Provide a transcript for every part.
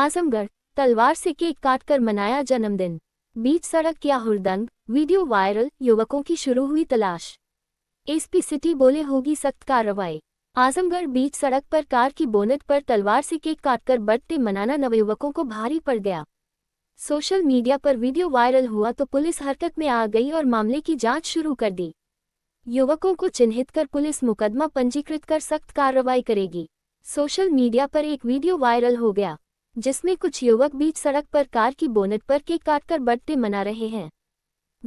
आजमगढ़ तलवार से केक काट कर मनाया जन्मदिन बीच सड़क किया हुरदंग वीडियो वायरल युवकों की शुरू हुई तलाश एसपी सिटी बोले होगी सख्त कार्रवाई आजमगढ़ बीच सड़क पर कार की बोनट पर तलवार से केक काटकर बर्थडे मनाना नवयुवकों को भारी पड़ गया सोशल मीडिया पर वीडियो वायरल हुआ तो पुलिस हरकत में आ गई और मामले की जांच शुरू कर दी युवकों को चिन्हित कर पुलिस मुकदमा पंजीकृत कर सख्त कार्रवाई करेगी सोशल मीडिया पर एक वीडियो वायरल हो गया जिसमें कुछ युवक बीच सड़क पर कार की बोनट पर केक काटकर बर्थडे मना रहे हैं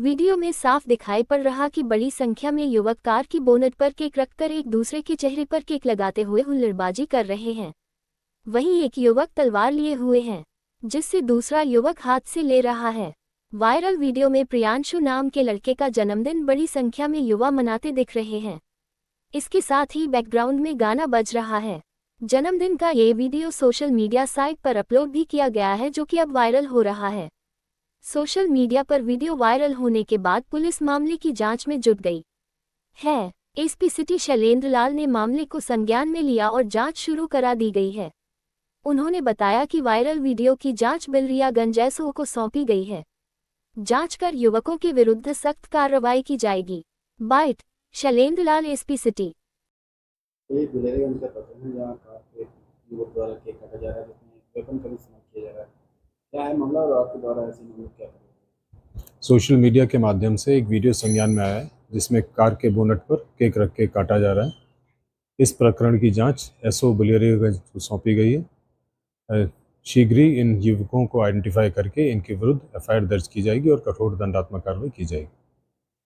वीडियो में साफ दिखाई पड़ रहा कि बड़ी संख्या में युवक कार की बोनट पर केक रखकर एक दूसरे के चेहरे पर केक लगाते हुए हुल्लड़बाजी कर रहे हैं वहीं एक युवक तलवार लिए हुए हैं जिससे दूसरा युवक हाथ से ले रहा है वायरल वीडियो में प्रियांशु नाम के लड़के का जन्मदिन बड़ी संख्या में युवा मनाते दिख रहे हैं इसके साथ ही बैकग्राउंड में गाना बज रहा है जन्मदिन का ये वीडियो सोशल मीडिया साइट पर अपलोड भी किया गया है जो कि अब वायरल हो रहा है सोशल मीडिया पर वीडियो वायरल होने के बाद पुलिस मामले की जांच में जुट गई है एसपी सिटी शैलेंद्र लाल ने मामले को संज्ञान में लिया और जांच शुरू करा दी गई है उन्होंने बताया कि वायरल वीडियो की जांच बिलरियागंज एसओ को सौंपी गई है जांच कर युवकों के विरुद्ध सख्त कार्रवाई की जाएगी byte Shailendra Lal SP city तो का है जहाँ युवक द्वारा केक काटा जा रहा है जिसमें वेपन का भी इस्तेमाल किया जा रहा है क्या है मामला और आपके द्वारा ऐसे मामले क्या सोशल मीडिया के माध्यम से एक वीडियो संज्ञान में आया है जिसमें कार के बोनट पर केक रख के काटा जा रहा है इस प्रकरण की जांच एसओ बुलेरियागंज को सौंपी गई है शीघ्र ही इन युवकों को आइडेंटिफाई करके इनके विरुद्ध एफआईआर दर्ज की जाएगी और कठोर दंडात्मक कार्रवाई की जाएगी